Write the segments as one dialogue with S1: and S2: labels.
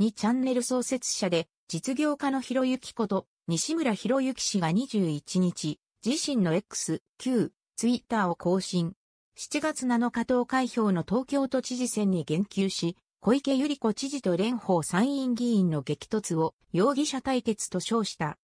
S1: 2チャンネル創設者で、実業家のひろゆきこと、西村ひろゆき氏が21日、自身の X、Q、ツイッターを更新。7月7日投開票の東京都知事選に言及し、小池百合子知事と蓮舫参院議員の激突を容疑者対決と称した。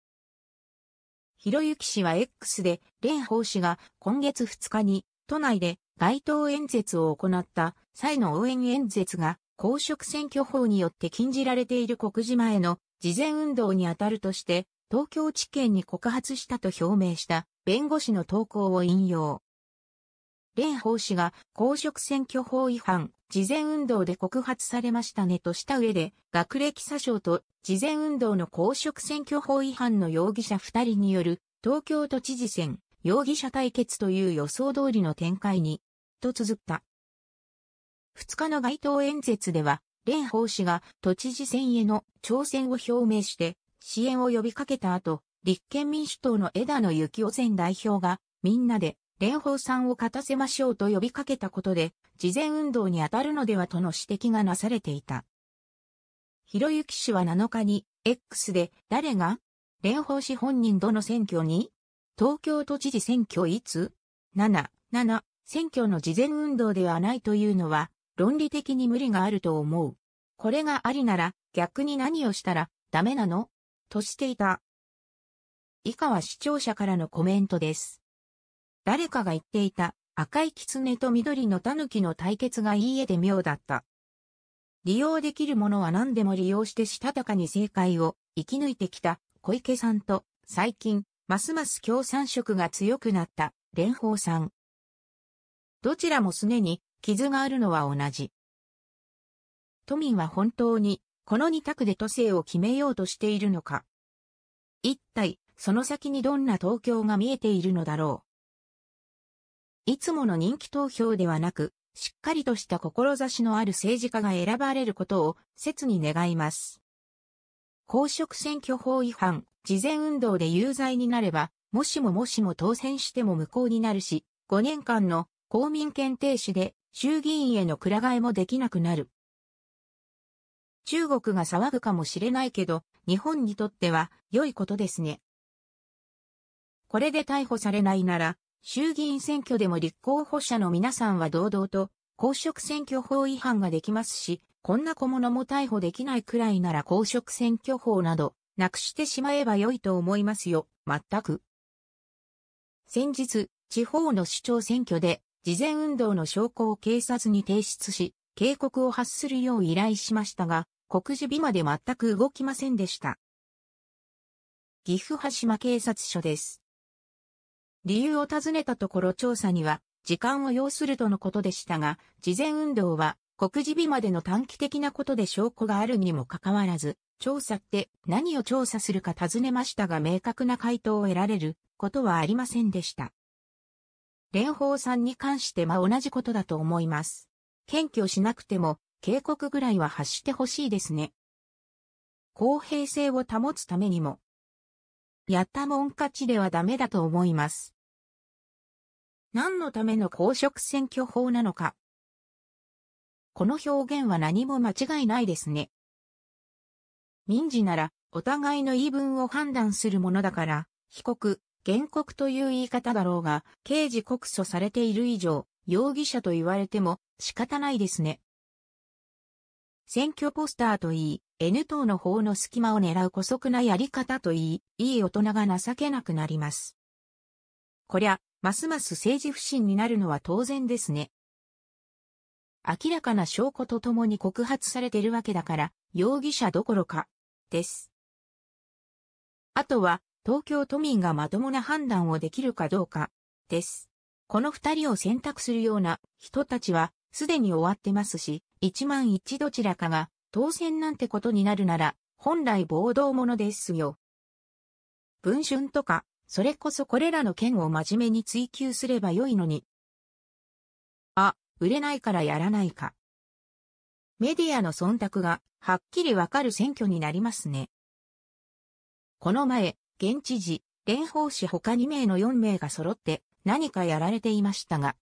S1: ひろゆき氏は X で、蓮舫氏が今月2日に都内で街頭演説を行った際の応援演説が公職選挙法によって禁じられている告示前の事前運動にあたるとして、東京地検に告発したと表明した弁護士の投稿を引用。蓮舫氏が公職選挙法違反、事前運動で告発されましたねとした上で、学歴詐称と事前運動の公職選挙法違反の容疑者2人による東京都知事選容疑者対決という予想通りの展開に、と綴った。2日の街頭演説では、蓮舫氏が都知事選への挑戦を表明して支援を呼びかけた後、立憲民主党の枝野幸男前代表がみんなで蓮舫さんを勝たせましょうと呼びかけたことで、事前運動に当たるのではとの指摘がなされていた。ひろゆき氏は7日に X で誰が蓮舫氏本人どの選挙に東京都知事選挙いつ ?7、7、選挙の事前運動ではないというのは論理的に無理があると思う。これがありなら逆に何をしたらダメなのとしていた。以下は視聴者からのコメントです。誰かが言っていた赤い狐と緑の狸の対決がいい絵で妙だった。利用できるものは何でも利用してしたたかに正解を生き抜いてきた小池さんと最近ますます共産色が強くなった蓮舫さん。どちらも常に傷があるのは同じ。都民は本当に、この二択で都政を決めようとしているのか。一体、その先にどんな東京が見えているのだろう。いつもの人気投票ではなく、しっかりとした志のある政治家が選ばれることを切に願います。公職選挙法違反、事前運動で有罪になれば、もしももしも当選しても無効になるし、5年間の公民権停止で衆議院へのくら替えもできなくなる。中国が騒ぐかもしれないけど、日本にとっては良いことですね。これで逮捕されないなら、衆議院選挙でも立候補者の皆さんは堂々と公職選挙法違反ができますし、こんな小物も逮捕できないくらいなら公職選挙法などなくしてしまえば良いと思いますよ、まったく。先日、地方の市長選挙で事前運動の証拠を警察に提出し、警告を発するよう依頼しましたが、告示日まで全く動きませんでした。岐阜羽島警察署です。理由を尋ねたところ調査には、時間を要するとのことでしたが、事前運動は告示日までの短期的なことで証拠があるにもかかわらず、調査って何を調査するか尋ねましたが明確な回答を得られることはありませんでした。蓮舫さんに関してま同じことだと思います。謙虚しなくても、警告ぐらいは発してほしいですね。公平性を保つためにも、やったもん勝ちではダメだと思います。何のための公職選挙法なのか。この表現は何も間違いないですね。民事なら、お互いの言い分を判断するものだから、被告、原告という言い方だろうが、刑事告訴されている以上、容疑者と言われても仕方ないですね。選挙ポスターといい、N 党の方の隙間を狙う古速なやり方といい、いい大人が情けなくなります。こりゃ、ますます政治不信になるのは当然ですね。明らかな証拠とともに告発されているわけだから、容疑者どころか、です。あとは、東京都民がまともな判断をできるかどうか、です。この二人を選択するような人たちは、すでに終わってますし、一万一どちらかが当選なんてことになるなら、本来暴動ものですよ。文春とか、それこそこれらの件を真面目に追求すればよいのに。あ、売れないからやらないか。メディアの忖度が、はっきりわかる選挙になりますね。この前、現知事、蓮舫氏他2名の4名が揃って何かやられていましたが、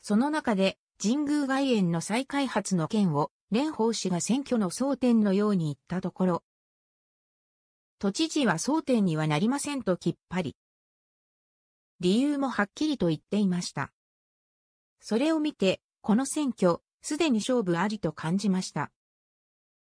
S1: その中で神宮外苑の再開発の件を蓮舫氏が選挙の争点のように言ったところ、都知事は争点にはなりませんときっぱり。理由もはっきりと言っていました。それを見て、この選挙、すでに勝負ありと感じました。